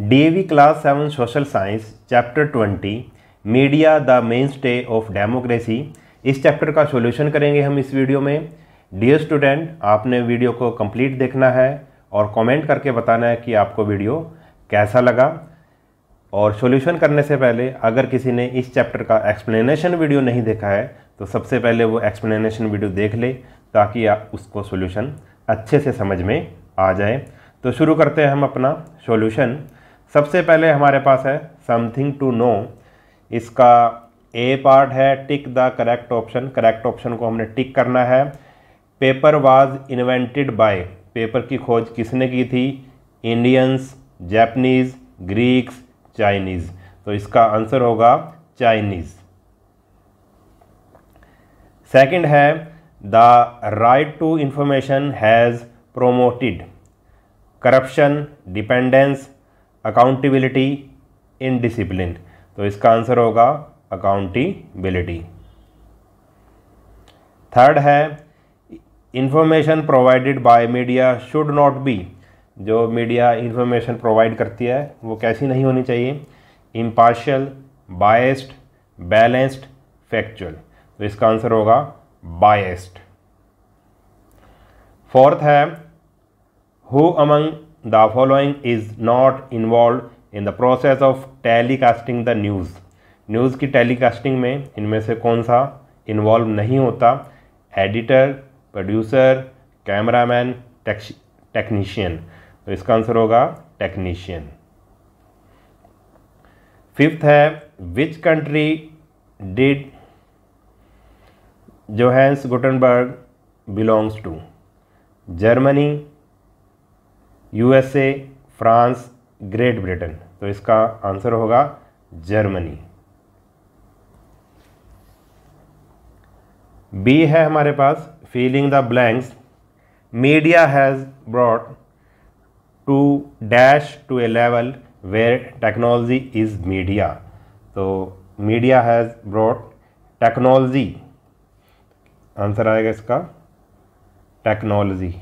DAV class seven social science chapter twenty media the main stay of democracy इस chapter का solution करेंगे हम इस वीडियो में डियर स्टूडेंट आपने वीडियो को कंप्लीट देखना है और कमेंट करके बताना है कि आपको वीडियो कैसा लगा और सॉल्यूशन करने से पहले अगर किसी ने इस चैप्टर का एक्सप्लेनेशन वीडियो नहीं देखा है तो सबसे पहले वो एक्सप्लेनेशन वीडियो देख ले ताकि आप उसको सोल्यूशन अच्छे से समझ में आ जाए तो शुरू करते हैं हम अपना सॉल्यूशन सबसे पहले हमारे पास है समथिंग टू नो इसका ए पार्ट है tick the correct option correct option को हमने टिक करना है paper was invented by paper की खोज किसने की थी इंडियंस जैपनीज़ ग्रीक्स चाइनीज़ तो इसका आंसर होगा चाइनीज़ सेकंड है the right to information has promoted corruption dependence accountability in discipline तो इसका आंसर होगा अकाउंटेबिलिटी थर्ड है information provided by media should not be जो मीडिया इंफॉर्मेशन प्रोवाइड करती है वो कैसी नहीं होनी चाहिए इम्पार्शल बायस्ड बैलेंस्ड फैक्चुअल तो इसका आंसर होगा बायस्ड फोर्थ है who among the following is not involved in the process of telecasting the news news की टेलीकास्टिंग में इनमें से कौन सा इन्वॉल्व नहीं होता एडिटर प्रोड्यूसर कैमरामैन टेक्नीशियन तो इसका आंसर होगा टेक्नीशियन फिफ्थ है which country did Johannes Gutenberg belongs to Germany USA France Great Britain तो इसका आंसर होगा जर्मनी बी है हमारे पास filling the blanks media has brought to dash to a level where technology is media तो media has brought technology answer आएगा इसका technology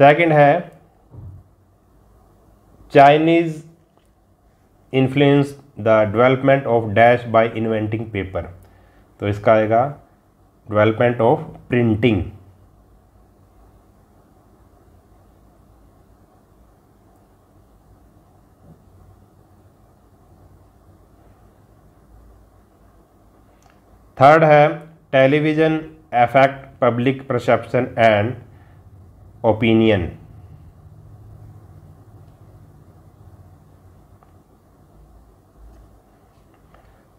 second है Chinese influence the development of dash by inventing paper तो इसका आएगा development of printing third है television effect public perception and opinion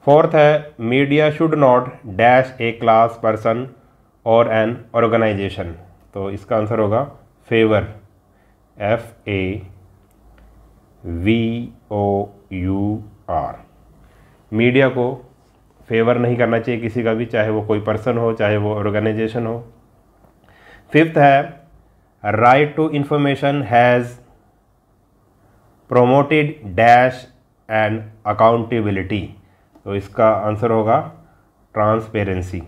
fourth है media should not dash a class person और an organisation तो इसका answer होगा favour F A V O U R media को फेवर नहीं करना चाहिए किसी का भी चाहे वो कोई पर्सन हो चाहे वो ऑर्गेनाइजेशन हो फिफ्थ है right to information has promoted dash and accountability तो इसका आंसर होगा ट्रांसपेरेंसी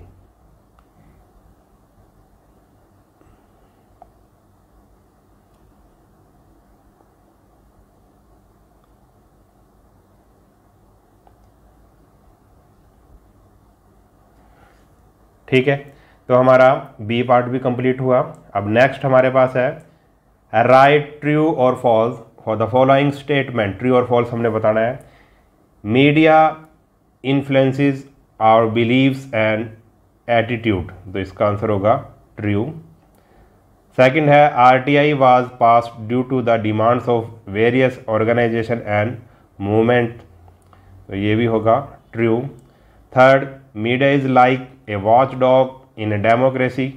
ठीक है तो हमारा बी पार्ट भी कंप्लीट हुआ अब नेक्स्ट हमारे पास है राइट ट्रू और false for the following statement true और फॉल्स हमने बताना है media influences our beliefs and attitude तो इसका आंसर होगा ट्रू सेकंड है RTI was pass due to the demands of various organisation and movement तो ये भी होगा true third media is like a watch dog in a democracy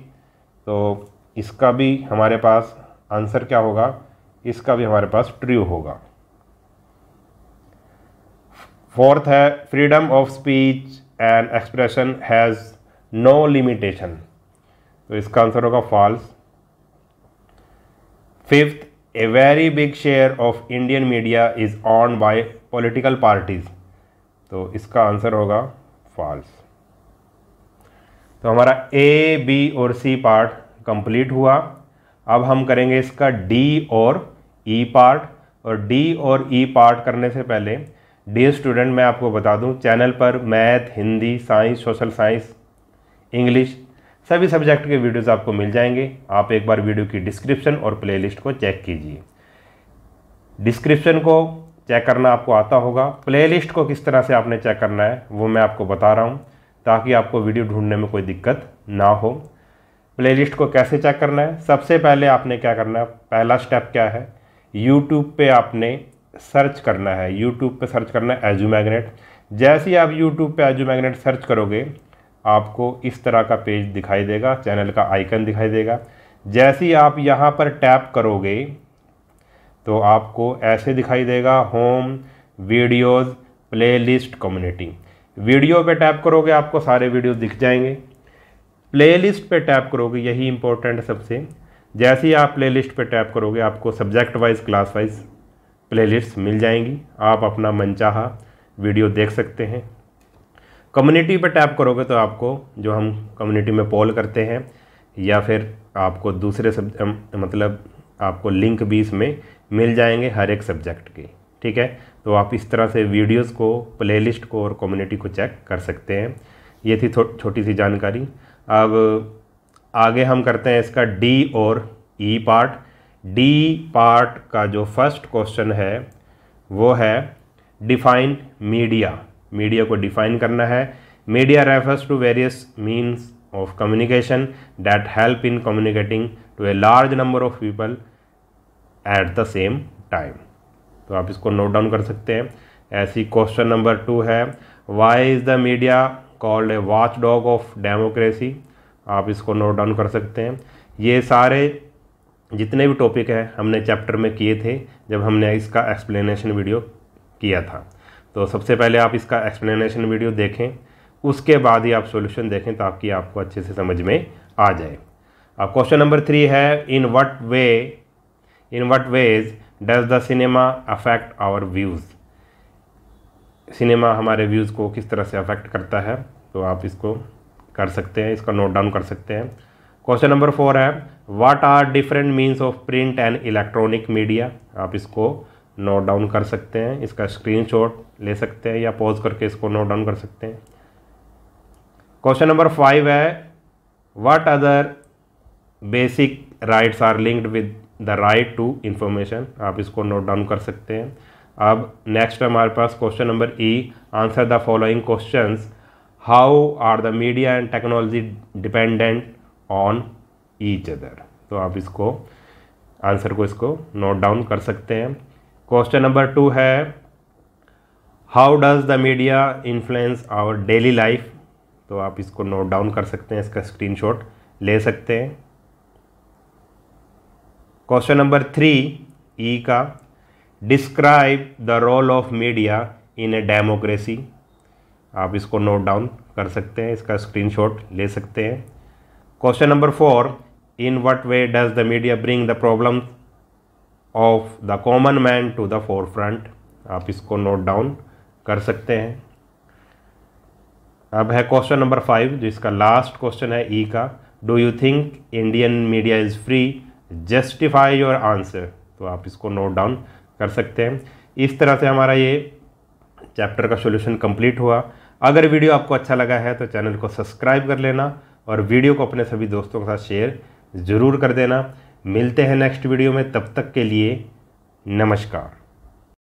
तो इसका भी हमारे पास आंसर क्या होगा इसका भी हमारे पास ट्रू होगा फोर्थ है freedom of speech and expression has no limitation तो इसका आंसर होगा false fifth a very big share of Indian media is owned by political parties तो इसका आंसर होगा फॉल्स तो हमारा ए बी और सी पार्ट कंप्लीट हुआ अब हम करेंगे इसका डी और ई e पार्ट और डी और ई e पार्ट करने से पहले डी स्टूडेंट मैं आपको बता दूं चैनल पर math Hindi science social science English सभी सब्जेक्ट के वीडियोस आपको मिल जाएंगे आप एक बार वीडियो की डिस्क्रिप्शन और प्लेलिस्ट को चेक कीजिए डिस्क्रिप्शन को चेक करना आपको आता होगा प्लेलिस्ट को किस तरह से आपने चेक करना है वो मैं आपको बता रहा हूँ ताकि आपको वीडियो ढूंढने में कोई दिक्कत ना हो प्लेलिस्ट को कैसे चेक करना है सबसे पहले आपने क्या करना है पहला स्टेप क्या है यूट्यूब पे आपने सर्च करना है यूट्यूब पे सर्च करना है एजू मैगनेट जैसे ही आप यूट्यूब पे एजू मैगनेट सर्च करोगे आपको इस तरह का पेज दिखाई देगा चैनल का आइकन दिखाई देगा जैसे ही आप यहाँ पर टैप करोगे तो आपको ऐसे दिखाई देगा home videos playlist community video पे टैप करोगे आपको सारे वीडियो दिख जाएंगे प्लेलिस्ट पे टैप करोगे यही इंपॉर्टेंट सबसे जैसे ही आप प्लेलिस्ट पे टैप करोगे आपको subject wise class wise playlist मिल जाएंगी आप अपना मनचाहा वीडियो देख सकते हैं कम्युनिटी पे टैप करोगे तो आपको जो हम कम्युनिटी में पोल करते हैं या फिर आपको दूसरे सब मतलब आपको लिंक भी इसमें मिल जाएंगे हर एक सब्जेक्ट के ठीक है तो आप इस तरह से वीडियोस को प्लेलिस्ट को और कम्युनिटी को चेक कर सकते हैं ये थी छोटी सी जानकारी अब आगे हम करते हैं इसका डी और ई पार्ट डी पार्ट का जो फर्स्ट क्वेश्चन है वो है डिफाइन मीडिया मीडिया को डिफाइन करना है media refers to various means of communication that help in communicating to a large number of people at the same time तो आप इसको नोट डाउन कर सकते हैं ऐसी क्वेश्चन नंबर टू है why is the media called a watch dog of democracy आप इसको नोट डाउन कर सकते हैं ये सारे जितने भी टॉपिक हैं हमने चैप्टर में किए थे जब हमने इसका एक्सप्लेनेशन वीडियो किया था तो सबसे पहले आप इसका एक्सप्लेनेशन वीडियो देखें उसके बाद ही आप सॉल्यूशन देखें ताकि आपको अच्छे से समझ में आ जाए अब क्वेश्चन नंबर थ्री है in what way in what ways does the cinema affect our views cinema हमारे व्यूज़ को किस तरह से अफेक्ट करता है तो आप इसको कर सकते हैं इसका नोट डाउन कर सकते हैं क्वेश्चन नंबर फोर है what are different means of print and electronic media आप इसको नोट डाउन कर सकते हैं इसका स्क्रीनशॉट ले सकते हैं या पॉज करके इसको नोट डाउन कर सकते हैं क्वेश्चन नंबर फाइव है what other basic rights are linked with the right to information आप इसको नोट डाउन कर सकते हैं अब नेक्स्ट हमारे पास question number E answer the following question how are the media and technology dependent on each other तो आप इसको आंसर को इसको नोट डाउन कर सकते हैं क्वेश्चन नंबर टू है how does the media influence our daily life तो आप इसको नोट डाउन कर सकते हैं इसका स्क्रीनशॉट ले सकते हैं क्वेश्चन नंबर थ्री ई का describe the role of media in a democracy आप इसको नोट डाउन कर सकते हैं इसका स्क्रीनशॉट ले सकते हैं question number four in what way does the media bring the problem of the common man to the forefront आप इसको नोट डाउन कर सकते हैं अब है क्वेश्चन नंबर फाइव जिसका लास्ट क्वेश्चन है ई e का do you think Indian media is free justify your answer तो आप इसको नोट डाउन कर सकते हैं इस तरह से हमारा ये चैप्टर का सोल्यूशन कंप्लीट हुआ अगर वीडियो आपको अच्छा लगा है तो चैनल को सब्सक्राइब कर लेना और वीडियो को अपने सभी दोस्तों के साथ शेयर ज़रूर कर देना मिलते हैं नेक्स्ट वीडियो में तब तक के लिए नमस्कार